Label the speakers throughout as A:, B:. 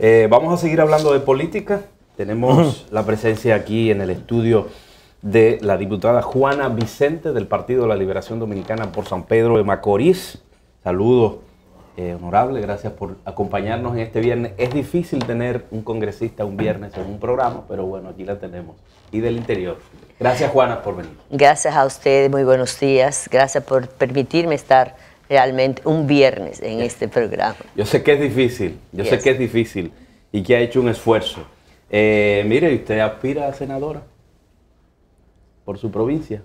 A: Eh, vamos a seguir hablando de política. Tenemos la presencia aquí en el estudio de la diputada Juana Vicente del Partido de la Liberación Dominicana por San Pedro de Macorís. Saludos, eh, honorable, gracias por acompañarnos en este viernes. Es difícil tener un congresista un viernes en un programa, pero bueno, aquí la tenemos. Y del interior. Gracias, Juana,
B: por venir. Gracias a usted, muy buenos días. Gracias por permitirme estar realmente un viernes en este programa.
A: Yo sé que es difícil, yo sé que es difícil y que ha hecho un esfuerzo. Eh, mire, ¿usted aspira a senadora
B: por su provincia?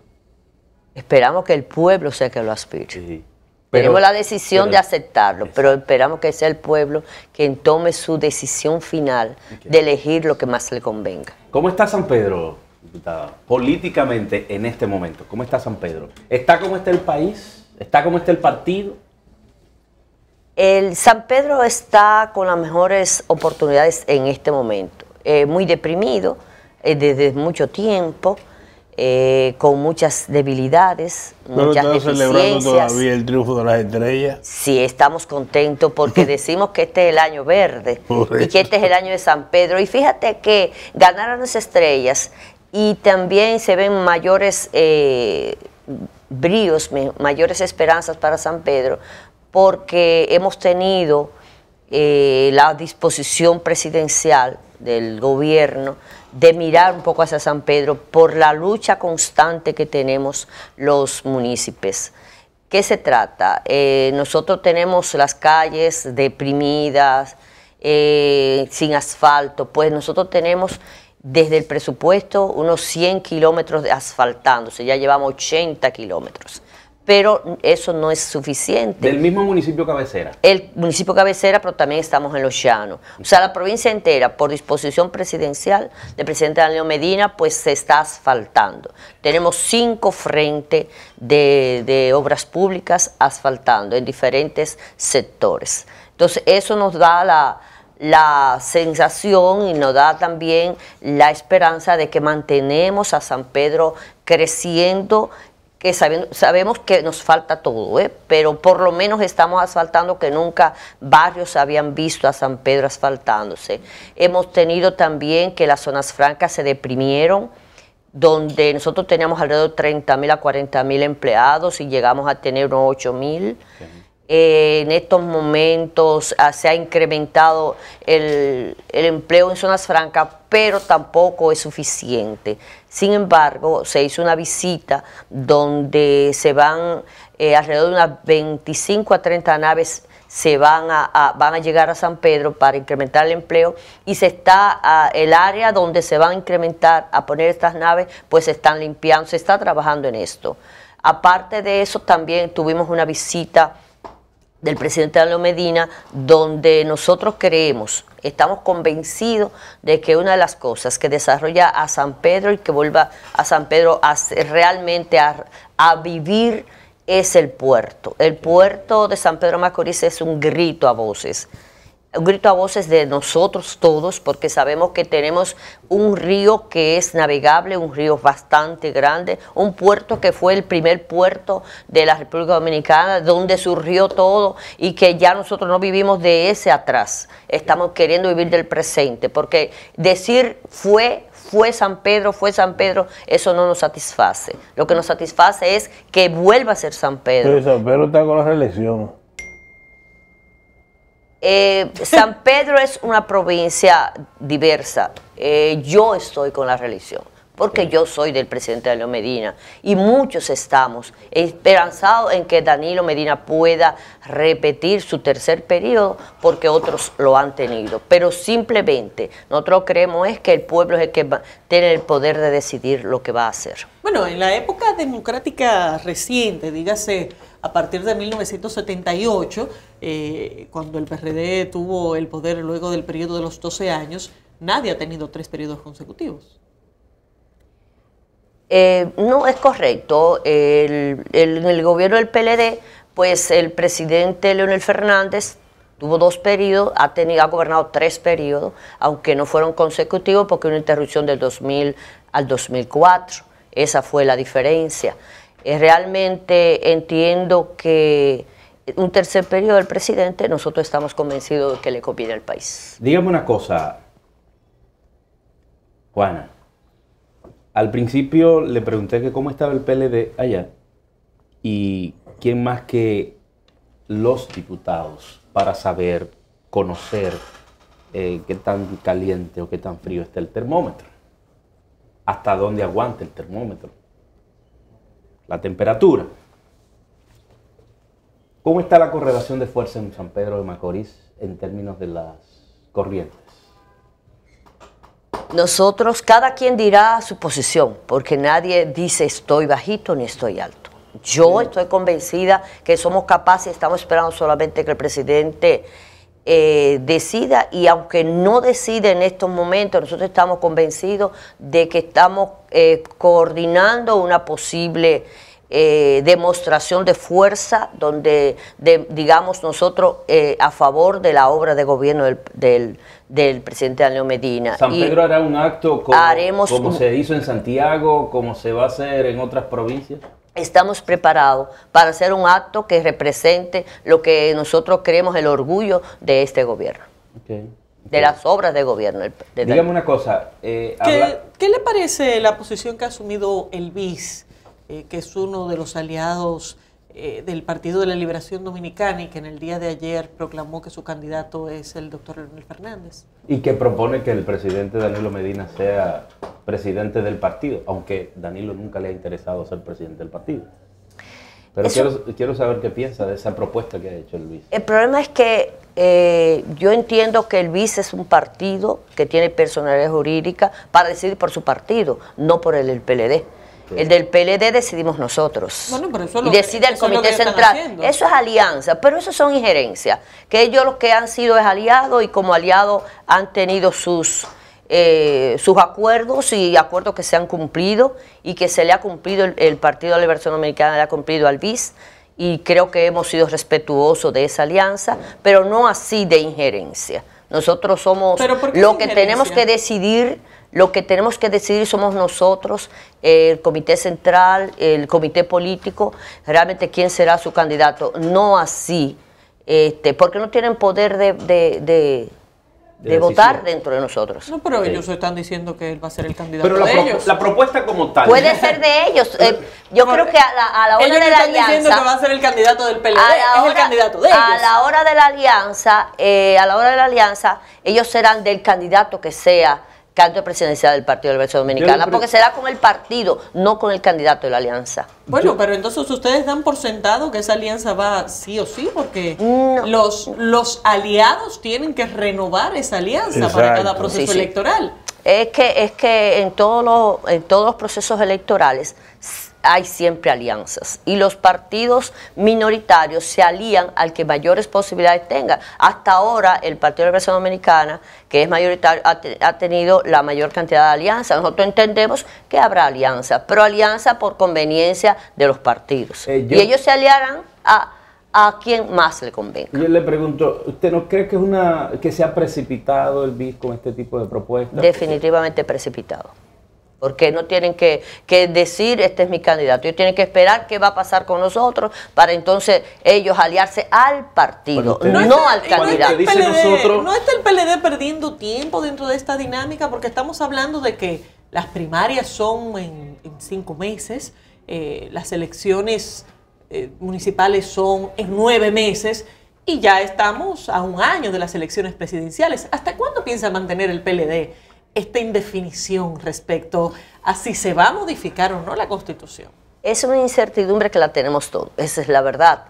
B: Esperamos que el pueblo sea que lo aspire. Tenemos la decisión de aceptarlo, pero esperamos que sea el pueblo quien tome su decisión final de elegir lo que más le convenga.
A: ¿Cómo está San Pedro, diputada? Políticamente en este momento, ¿cómo está San Pedro? ¿Está como está el país? ¿Está como
B: está el partido? El San Pedro está con las mejores oportunidades en este momento. Eh, muy deprimido eh, desde mucho tiempo, eh, con muchas debilidades, muchas deficiencias. celebrando todavía el triunfo de las estrellas? Sí, estamos contentos porque decimos que este es el año verde y que este es el año de San Pedro. Y fíjate que ganaron las estrellas y también se ven mayores bríos, mayores esperanzas para San Pedro, porque hemos tenido eh, la disposición presidencial del gobierno de mirar un poco hacia San Pedro por la lucha constante que tenemos los municipios. ¿Qué se trata? Eh, nosotros tenemos las calles deprimidas, eh, sin asfalto, pues nosotros tenemos desde el presupuesto unos 100 kilómetros de asfaltándose, ya llevamos 80 kilómetros. Pero eso no es suficiente. Del mismo
A: municipio cabecera.
B: El municipio cabecera, pero también estamos en los llanos. O sea, la provincia entera, por disposición presidencial del presidente Daniel Medina, pues se está asfaltando. Tenemos cinco frentes de obras públicas asfaltando en diferentes sectores. Entonces, eso nos da la, la sensación y nos da también la esperanza de que mantenemos a San Pedro creciendo que sabemos que nos falta todo, ¿eh? pero por lo menos estamos asfaltando que nunca barrios habían visto a San Pedro asfaltándose. Hemos tenido también que las zonas francas se deprimieron, donde nosotros teníamos alrededor de 30 mil a 40 mil empleados y llegamos a tener unos 8 mil. Eh, en estos momentos ah, se ha incrementado el, empleo en zonas francas, pero tampoco es suficiente. Sin embargo, se hizo una visita donde se van eh, alrededor de unas 25 a 30 naves se van a, van a llegar a San Pedro para incrementar el empleo y se está ah, el área donde se van a incrementar a poner estas naves, pues se están limpiando, se está trabajando en esto. Aparte de eso, también tuvimos una visita del presidente Danilo Medina, donde nosotros creemos, estamos convencidos de que una de las cosas que desarrolla a San Pedro y que vuelva a San Pedro a, realmente a vivir es el puerto. El puerto de San Pedro Macorís es un grito a voces un grito a voces de nosotros todos, porque sabemos que tenemos un río que es navegable, un río bastante grande, un puerto que fue el primer puerto de la República Dominicana, donde surgió todo y que ya nosotros no vivimos de ese atrás, estamos queriendo vivir del presente, porque decir fue, fue San Pedro, fue San Pedro, eso no nos satisface. Lo que nos satisface es que vuelva a ser San Pedro. Pero San
A: Pedro está con la reelección.
B: Eh, San Pedro es una provincia diversa. Eh, yo estoy con la religión, porque yo soy del presidente Danilo Medina y muchos estamos esperanzados en que Danilo Medina pueda repetir su tercer periodo porque otros lo han tenido. Pero simplemente nosotros creemos es que el pueblo es el que va, tiene el poder de decidir lo que va a hacer.
C: Bueno, en la época democrática reciente, dígase a partir de 1978, eh, cuando el PRD tuvo el poder luego del periodo de los 12 años, nadie ha tenido tres periodos consecutivos.
B: Eh, no es correcto. en el gobierno del PLD, pues el presidente Leonel Fernández tuvo dos periodos, ha, tenido, ha gobernado tres periodos, aunque no fueron consecutivos porque una interrupción del 2000 al 2004. Esa fue la diferencia. Eh, realmente entiendo que un tercer periodo del presidente, nosotros estamos convencidos de que le conviene al país.
A: Dígame una cosa, Juana. Al principio le pregunté que cómo estaba el PLD allá y quién más que los diputados para saber, conocer eh, qué tan caliente o qué tan frío está el termómetro, hasta dónde aguanta el termómetro la temperatura. ¿Cómo está la correlación de fuerza en San Pedro de Macorís en términos de las corrientes?
B: Nosotros, cada quien dirá su posición, porque nadie dice estoy bajito ni estoy alto. Yo estoy convencida que somos capaces, estamos esperando solamente que el presidente eh, decida y aunque no decida en estos momentos, nosotros estamos convencidos de que estamos eh, coordinando una posible eh, demostración de fuerza donde, digamos, nosotros a favor de la obra de gobierno del, presidente Daniel Medina. San Pedro
A: hará un acto como, se hizo en Santiago, como se va a hacer en otras provincias
B: estamos preparados para hacer un acto que represente lo que nosotros creemos el orgullo de este gobierno. de las obras de gobierno. De Dígame una cosa. Eh,
C: ¿Qué, le parece la posición que ha asumido el BIS, eh, que es uno de los aliados eh, del Partido de la Liberación Dominicana y que en el día de ayer proclamó que su candidato es el doctor Leonel Fernández.
A: Y que propone que el presidente Danilo Medina sea presidente del partido, aunque Danilo nunca le ha interesado ser presidente del partido. Pero quiero, quiero, saber qué piensa de esa propuesta que ha hecho el vice.
B: El problema es que eh, yo entiendo que el vice es un partido que tiene personalidad jurídica para decidir por su partido, no por el PLD. El del PLD decidimos nosotros. y decide el Comité Central. Eso es alianza, pero eso son injerencias. Que ellos lo que han sido es aliado y como aliado han tenido sus, eh, sus acuerdos y acuerdos que se han cumplido y que se le ha cumplido el, Partido de Liberación Dominicana, le ha cumplido al BIS y creo que hemos sido respetuosos de esa alianza, pero no así de injerencia. Nosotros somos lo que tenemos que decidir lo que tenemos que decidir somos nosotros, el comité central, el comité político, realmente quién será su candidato. No así, este, porque no tienen poder de, votar dentro
C: de nosotros. No, pero ellos están diciendo que él va a ser el candidato pero la de ellos. La propuesta como
B: tal. Puede ser de ellos. Eh, yo creo que a la, de la hora ellos de están Diciendo que va a ser el candidato del PLD. es el candidato de ellos. A la hora de la alianza, eh, a la hora de la alianza, ellos serán del candidato que sea candidato presidencial del Partido de la Dominicana, porque será con el partido, no con el candidato de la alianza.
C: Bueno, pero entonces ustedes dan por sentado que esa alianza va sí o sí, porque los, los aliados tienen que renovar esa
B: alianza para cada proceso electoral. Es que, es que en, todos los, en todos los procesos electorales hay siempre alianzas y los partidos minoritarios se alían al que mayores posibilidades tenga. Hasta ahora el Partido de la Revolución Dominicana, que es mayoritario, ha, tenido la mayor cantidad de alianzas. Nosotros entendemos que habrá alianzas, pero alianza por conveniencia de los partidos. Eh, y ellos se aliarán a, a quien más le convenga.
A: Yo le pregunto, ¿usted no cree que es una que se ha precipitado
B: el BIS con este tipo de propuestas? Definitivamente precipitado porque no tienen que, decir este es mi candidato. Ellos tienen que esperar qué va a pasar con nosotros para entonces ellos aliarse al partido, no, al candidato. No está, el PLD
C: perdiendo tiempo dentro de esta dinámica porque estamos hablando de que las primarias son en, cinco meses, eh, las elecciones eh, municipales son en nueve meses y ya estamos a un año de las elecciones presidenciales. ¿Hasta cuándo piensa mantener el PLD? esta indefinición respecto a si se va a modificar o no la Constitución?
B: Es una incertidumbre que la tenemos todos, esa es la verdad.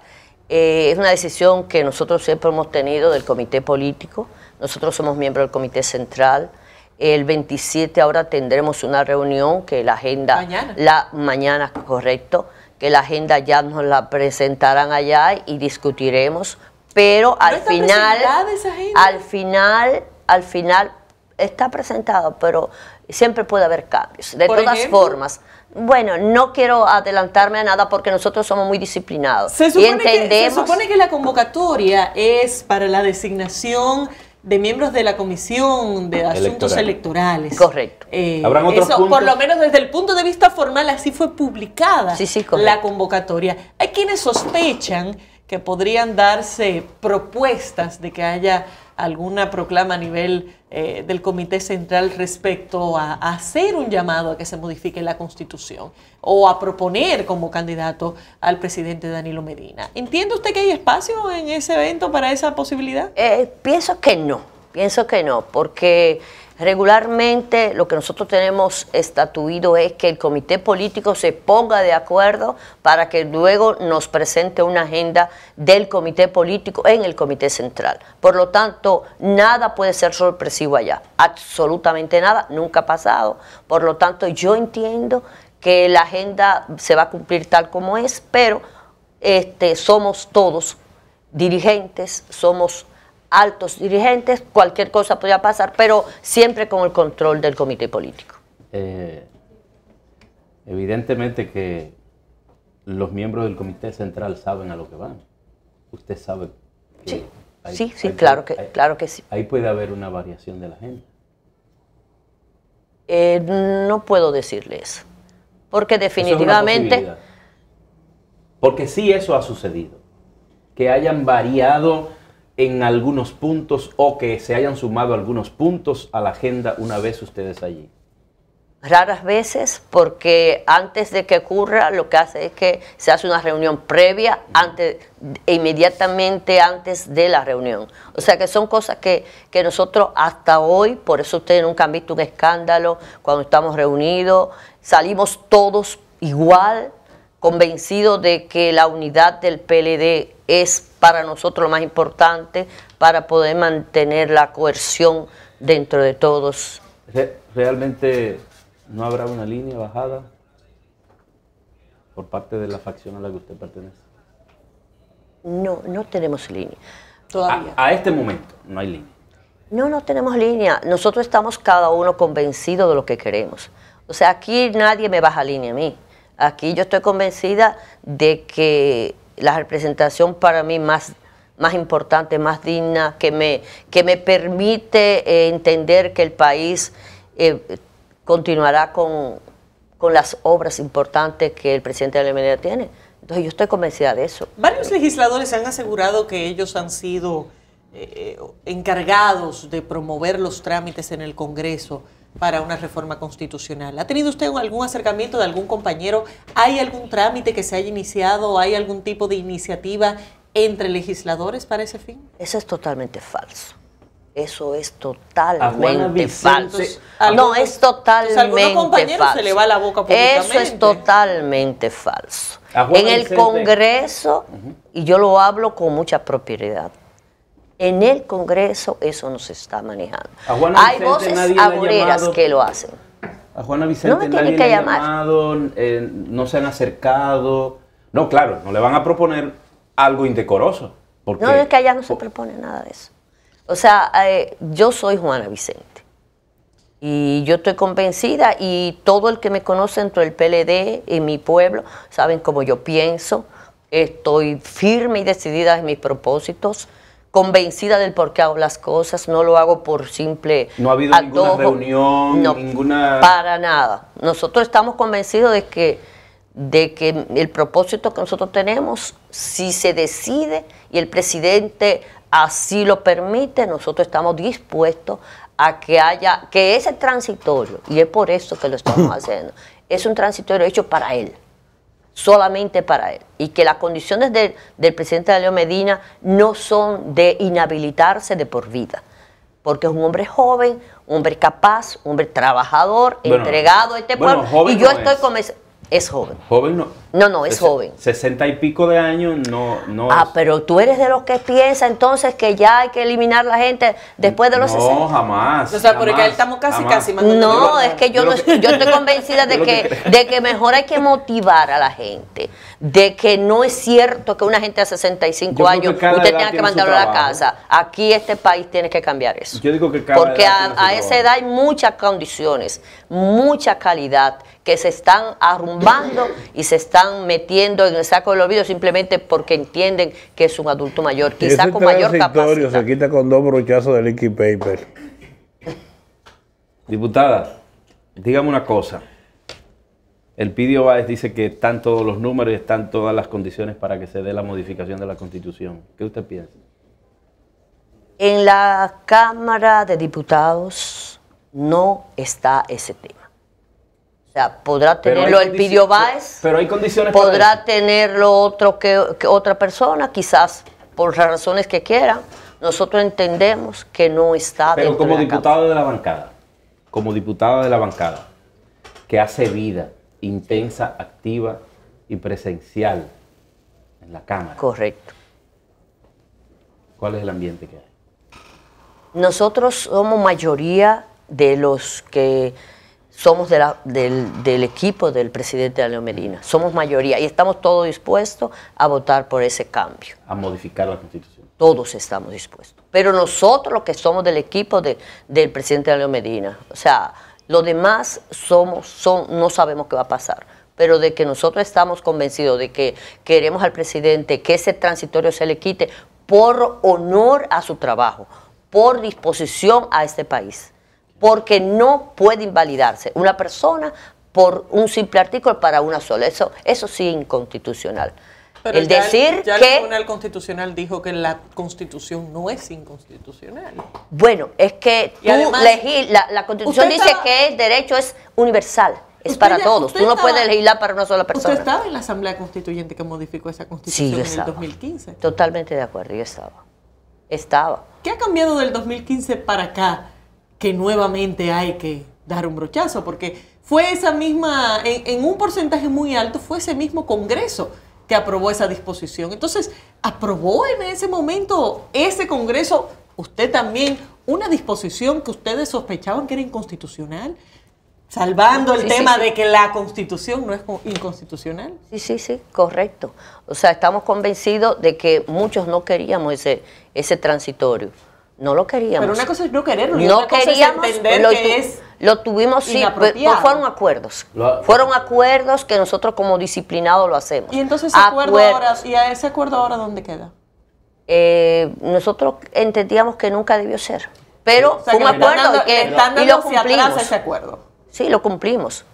B: Eh, es una decisión que nosotros siempre hemos tenido del comité político, nosotros somos miembros del comité central. El 27 ahora tendremos una reunión que la agenda... La mañana, correcto, que la agenda ya nos la presentarán allá y discutiremos, pero al final, al final, al final está presentado, pero siempre puede haber cambios. De todas formas, bueno, no quiero adelantarme a nada porque nosotros somos muy disciplinados. Se supone,
C: que, la convocatoria es para la designación de miembros de la Comisión de Asuntos Electorales. Correcto. Eh, por lo menos desde el punto de vista formal, así fue publicada la convocatoria. Hay quienes sospechan que podrían darse propuestas de que haya alguna proclama a nivel eh, del Comité Central respecto a, hacer un llamado a que se modifique la Constitución o a proponer como candidato al presidente Danilo Medina. ¿Entiende
B: usted que hay espacio en ese evento para esa posibilidad? Eh, pienso que no, pienso que no, porque Regularmente lo que nosotros tenemos estatuido es que el comité político se ponga de acuerdo para que luego nos presente una agenda del comité político en el comité central. Por lo tanto, nada puede ser sorpresivo allá, absolutamente nada, nunca ha pasado. Por lo tanto, yo entiendo que la agenda se va a cumplir tal como es, pero este, somos todos dirigentes, somos altos dirigentes, cualquier cosa podía pasar, pero siempre con el control del comité político.
A: Eh, evidentemente que los miembros del comité central saben a lo que van. Usted sabe.
B: sí, sí, claro, que, claro que sí.
A: Ahí puede haber una variación de la gente
B: eh, no puedo decirle eso, porque definitivamente...
A: porque sí eso ha sucedido, que hayan variado en algunos puntos o que se hayan sumado algunos puntos a la agenda una vez ustedes allí?
B: Raras veces, porque antes de que ocurra, lo que hace es que se hace una reunión previa antes, e inmediatamente antes de la reunión. O sea que son cosas que, que nosotros hasta hoy, por eso ustedes nunca han visto un escándalo cuando estamos reunidos, salimos todos igual, convencido de que la unidad del PLD es para nosotros lo más importante para poder mantener la coerción dentro de todos.
A: ¿Realmente no habrá una línea bajada por parte de la facción a la que usted pertenece?
B: No, no tenemos línea. A, a este
A: momento no hay línea.
B: No, no tenemos línea. Nosotros estamos cada uno convencido de lo que queremos. O sea, aquí nadie me baja línea a mí. Aquí yo estoy convencida de que la representación para mí más, más importante, más digna, que me, permite eh, entender que el país eh, continuará con, las obras importantes que el presidente de la tiene. Entonces yo estoy convencida de eso.
C: Varios legisladores han asegurado que ellos han sido eh,
B: encargados de promover
C: los trámites en el Congreso para una reforma constitucional. ¿Ha tenido usted algún acercamiento de algún compañero? ¿Hay algún trámite que se haya iniciado? ¿Hay algún tipo de iniciativa entre legisladores para ese fin?
B: Eso es totalmente falso. Eso es totalmente falso. no, es totalmente falso. Se le va la boca Eso es totalmente falso. En el Congreso, y yo lo hablo con mucha propiedad, en el Congreso eso no se está manejando. Hay voces agoreras que lo hacen. A Juana Vicente no Llamado,
A: eh, no se han acercado. No, claro, no le van a proponer algo indecoroso. Porque,
B: no, es que allá no se propone nada de eso. O sea, eh, yo soy Juana Vicente. Y yo estoy convencida y todo el que me conoce dentro del PLD y mi pueblo saben cómo yo pienso. Estoy firme y decidida en mis propósitos convencida del por qué hago las cosas, no lo hago por simple No ha habido ninguna reunión, ninguna... para nada. Nosotros estamos convencidos de que, de que el propósito que nosotros tenemos, si se decide y el presidente así lo permite, nosotros estamos dispuestos a que haya, que ese transitorio, y es por eso que lo estamos haciendo, es un transitorio hecho para él solamente para él. Y que las condiciones del presidente Leo Medina no son de inhabilitarse de por vida. Porque es un hombre joven, un hombre capaz, un hombre trabajador, entregado a este pueblo. y yo estoy es. Es joven. Joven no. No, no, es, joven. Sesenta y pico de años no, no Ah, pero tú eres de los que piensa entonces que ya hay que eliminar la gente después de los 60. No, jamás. O sea, porque ahí estamos casi, casi No, es que yo, no, yo estoy convencida de que, de que mejor hay que motivar a la gente, de que no es cierto que una gente a 65 años usted tenga que mandarlo a la casa. Aquí este país tiene que cambiar eso. Yo digo que cada Porque a, a esa edad hay muchas condiciones, mucha calidad que se están arrumbando y se están metiendo en el saco del olvido simplemente porque entienden que es un adulto mayor, quizá con mayor capacidad. se
A: quita con dos brochazos de liquid paper. Diputada, dígame una cosa. El Pidio Báez dice que están todos los números y están todas las condiciones para que se dé la modificación de la Constitución. ¿Qué usted piensa?
B: En la Cámara de Diputados no está ese tema. O sea, podrá tenerlo el Pidio Báez, pero hay condiciones podrá tenerlo otro que, otra persona, quizás por las razones que quiera. Nosotros entendemos que no está. Pero como diputado
A: de la bancada, como diputada de la bancada, que hace vida intensa, activa y presencial en la Cámara. Correcto. ¿Cuál es el ambiente que hay?
B: Nosotros somos mayoría de los que somos del, equipo del presidente Daniel Medina, somos mayoría y estamos todos dispuestos a votar por ese cambio. A modificar la constitución. Todos estamos dispuestos. Pero nosotros los que somos del equipo del presidente Daniel Medina, o sea, los demás somos, son, no sabemos qué va a pasar pero de que nosotros estamos convencidos de que queremos al presidente que ese transitorio se le quite por honor a su trabajo, por disposición a este país porque no puede invalidarse una persona por un simple artículo para una sola. Eso, eso sí es inconstitucional. el decir el, que. El Tribunal
C: Constitucional dijo que la Constitución no es inconstitucional.
B: Bueno, es que tú la, Constitución dice que el derecho es universal. Es para todos. Tú no puedes legislar para una sola persona. Usted estaba
C: en la Asamblea Constituyente que modificó esa Constitución en el 2015.
B: Totalmente de acuerdo, yo estaba. Estaba.
C: ¿Qué ha cambiado del 2015 para acá? que nuevamente hay que dar un brochazo, porque fue esa misma, en, un porcentaje muy alto, fue ese mismo Congreso que aprobó esa disposición. Entonces, aprobó en ese momento ese Congreso, usted también, una disposición que ustedes sospechaban que era inconstitucional, salvando el tema de
B: que la constitución no es inconstitucional. Sí, sí, sí, correcto. O sea, estamos convencidos de que muchos no queríamos ese, ese transitorio no lo queríamos. Pero una cosa es
C: no quererlo, no cosa entender lo, que es
B: lo tuvimos sí, pero fueron acuerdos. fueron acuerdos que nosotros como disciplinados lo hacemos. Y entonces ese acuerdo ahora,
C: ¿y a ese acuerdo ahora dónde queda?
B: Eh, nosotros entendíamos que nunca debió ser.
C: Pero un acuerdo y lo cumplimos. Ese
B: acuerdo. Sí, lo cumplimos.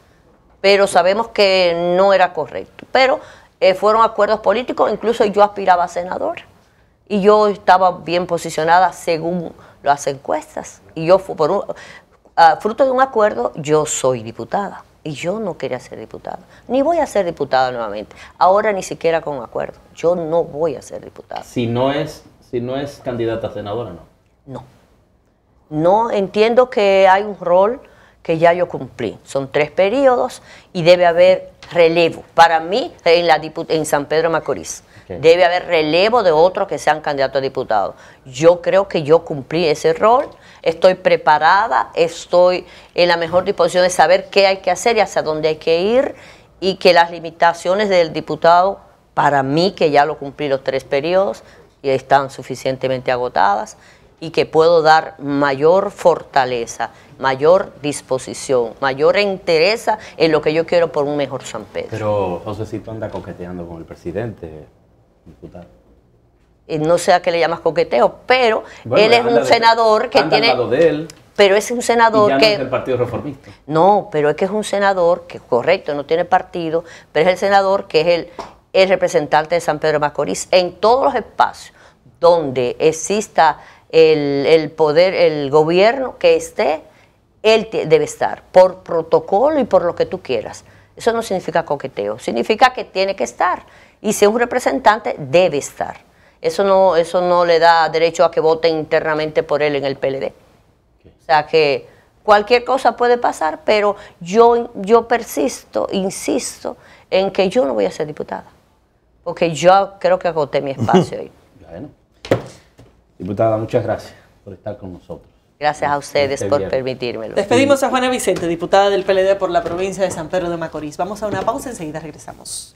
B: Pero sabemos que no era correcto. Pero eh, fueron acuerdos políticos, incluso yo aspiraba a senador. Y yo estaba bien posicionada según las encuestas. Y yo, por ah, fruto de un acuerdo, yo soy diputada. Y yo no quería ser diputada. Ni voy a ser diputada nuevamente. Ahora ni siquiera con acuerdo. Yo no voy a ser diputada. Si no
A: es, si no es candidata a senadora, ¿no? No.
B: No, entiendo que hay un rol que ya yo cumplí. Son tres periodos y debe haber relevo. Para mí, en, la en San Pedro Macorís, debe haber relevo de otros que sean candidatos a diputados. Yo creo que yo cumplí ese rol, estoy preparada, estoy en la mejor disposición de saber qué hay que hacer y hacia dónde hay que ir y que las limitaciones del diputado, para mí, que ya lo cumplí los tres periodos, y están suficientemente agotadas, y que puedo dar mayor fortaleza, mayor disposición, mayor interés en lo que yo quiero por un mejor San Pedro. Pero
A: Josécito anda coqueteando con el presidente, diputado.
B: Eh, no sé a qué le llamas coqueteo, pero él es un senador que tiene... de él pero es un senador que. Es del Partido Reformista. No, pero es que es un senador que, correcto, no tiene partido, pero es el senador que es el, el representante de San Pedro de Macorís en todos los espacios donde exista el, poder, el gobierno que esté, él debe estar, por protocolo y por lo que tú quieras. Eso no significa coqueteo, significa que tiene que estar. Y si es un representante, debe estar. Eso no, eso no le da derecho a que vote internamente por él en el PLD. O sea que cualquier cosa puede pasar, pero yo, yo persisto, insisto, en que yo no voy a ser diputada. Porque yo creo que agoté mi espacio ahí.
C: bueno.
A: Diputada, muchas gracias por estar con nosotros.
B: Gracias a ustedes por permitírmelo. Despedimos
C: a Juana Vicente, diputada del PLD por la provincia de San Pedro de Macorís. Vamos a una pausa, enseguida regresamos.